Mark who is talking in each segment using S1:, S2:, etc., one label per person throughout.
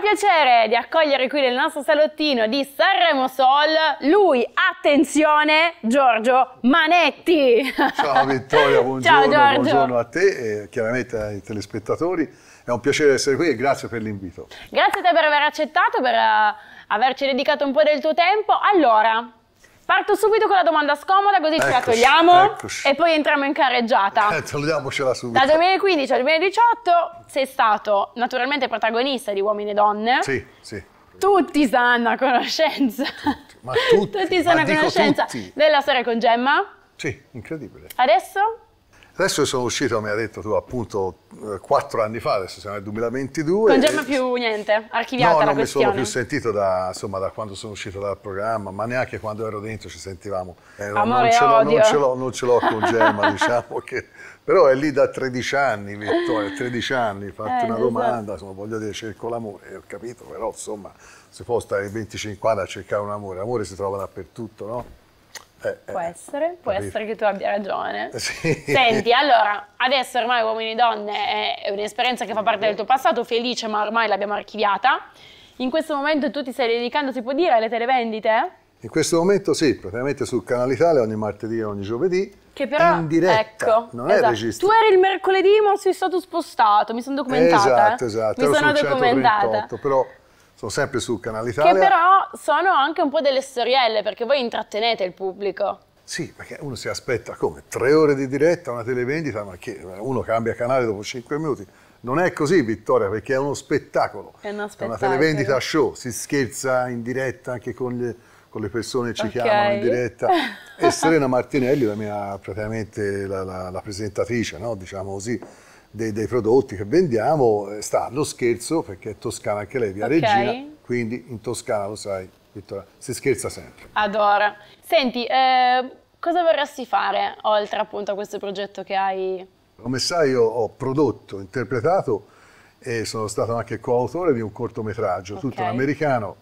S1: piacere di accogliere qui nel nostro salottino di Sanremo Sol lui, attenzione, Giorgio Manetti. Ciao
S2: Vittoria, buongiorno, Ciao, buongiorno a te e chiaramente ai telespettatori. È un piacere essere qui e grazie per l'invito.
S1: Grazie a te per aver accettato, per eh, averci dedicato un po' del tuo tempo. Allora, Parto subito con la domanda scomoda, così eccoci, ce la togliamo eccoci. e poi entriamo in carreggiata. Eh,
S2: togliamocela subito. Dal
S1: 2015 al 2018 sei stato naturalmente protagonista di Uomini e Donne. Sì, sì. Tutti sanno a conoscenza. Tutti, ma tutti, tutti sanno a conoscenza tutti. della storia con Gemma.
S2: Sì, incredibile. Adesso? Adesso sono uscito, mi ha detto tu, appunto, eh, quattro anni fa, adesso siamo nel 2022. Non c'è
S1: più niente, archiviata no, la non mi sono più
S2: sentito da, insomma, da, quando sono uscito dal programma, ma neanche quando ero dentro ci sentivamo. Eh, Amore non, ce l'ho, non, ce l'ho, con Gemma, diciamo che... Però è lì da 13 anni, Vittorio, 13 anni, eh, fatti eh, una esatto. domanda, insomma, voglio dire, cerco l'amore, ho capito, però insomma, si può stare 25 anni a cercare un amore, l'amore si trova dappertutto, no? Eh, eh, può
S1: essere, può capito. essere che tu abbia ragione.
S2: Sì. Senti,
S1: allora, adesso ormai uomini e donne è un'esperienza che fa parte del tuo passato, felice, ma ormai l'abbiamo archiviata. In questo momento tu ti stai dedicando, si può dire, alle televendite?
S2: In questo momento sì, praticamente sul canale Italia ogni martedì e ogni giovedì. Che però in diretta, ecco, non esatto. è registrato.
S1: Tu eri il mercoledì, ma sei stato spostato, mi sono documentata. Esatto, eh? esatto. Mi Ero sono documentata. 138,
S2: però sono sempre su Canale Italia. Che però
S1: sono anche un po' delle storielle, perché voi intrattenete il pubblico.
S2: Sì, perché uno si aspetta come? Tre ore di diretta, una televendita, ma che uno cambia canale dopo cinque minuti. Non è così, Vittoria, perché è uno spettacolo. È,
S1: uno spettacolo. è una televendita
S2: show, si scherza in diretta anche con, gli, con le persone che ci okay. chiamano in diretta. e Serena Martinelli, la mia praticamente la, la, la presentatrice, no? diciamo così dei, dei, prodotti che vendiamo eh, sta allo scherzo, perché è toscana anche lei, via okay. Regina, quindi in Toscana lo sai, Vittoria, si scherza sempre.
S1: Adoro. Senti, eh, cosa vorresti fare oltre appunto a questo progetto che hai?
S2: Come sai io ho prodotto, interpretato e sono stato anche coautore di un cortometraggio, okay. tutto in americano,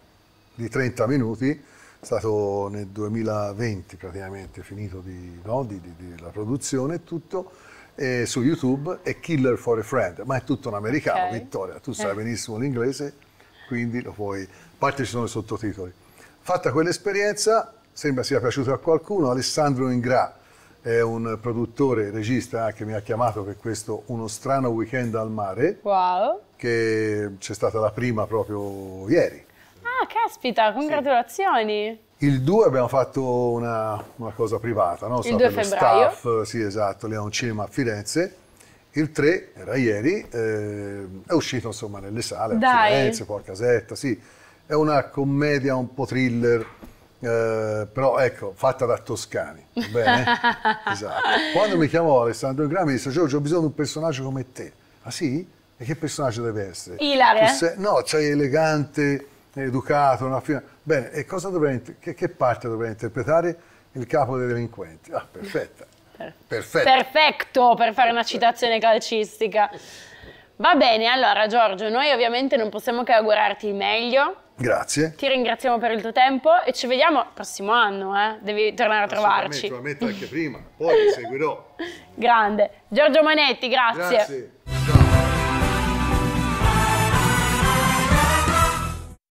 S2: di 30 minuti, è stato nel 2020 praticamente finito di, no, di, di, la produzione e tutto, eh, su YouTube è Killer for a Friend, ma è tutto un americano, okay. Vittoria, tu eh. sai benissimo l'inglese, quindi lo puoi... A parte ci sono i sottotitoli. Fatta quell'esperienza, sembra sia piaciuto a qualcuno, Alessandro Ingra è un produttore, regista che mi ha chiamato per questo Uno strano weekend al mare. Wow. Che c'è stata la prima proprio ieri.
S1: Ah, caspita, congratulazioni. Sì.
S2: Il 2 abbiamo fatto una, una cosa privata, no? Il 2 febbraio. Staff, sì, esatto, lì a un cinema a Firenze. Il 3, era ieri, eh, è uscito insomma nelle sale, Dai. a Firenze, Porcasetta, sì. È una commedia un po' thriller, eh, però ecco, fatta da toscani, bene? esatto. Quando mi chiamò Alessandro Grami mi disse Giorgio ho bisogno di un personaggio come te. Ah sì? E che personaggio deve essere? Ilaria. No, c'hai cioè elegante, educato, una fine... Bene, e cosa dovrei, che, che, parte dovrei interpretare il capo dei delinquenti? Ah, perfetta. Perfetto.
S1: Perfetto per fare una citazione calcistica. Va bene, allora Giorgio, noi ovviamente non possiamo che augurarti il meglio.
S2: Grazie. Ti
S1: ringraziamo per il tuo tempo e ci vediamo il prossimo anno, eh? Devi tornare
S2: a trovarci. Naturalmente, anche prima, poi ti seguirò.
S1: Grande. Giorgio Manetti, grazie. Grazie.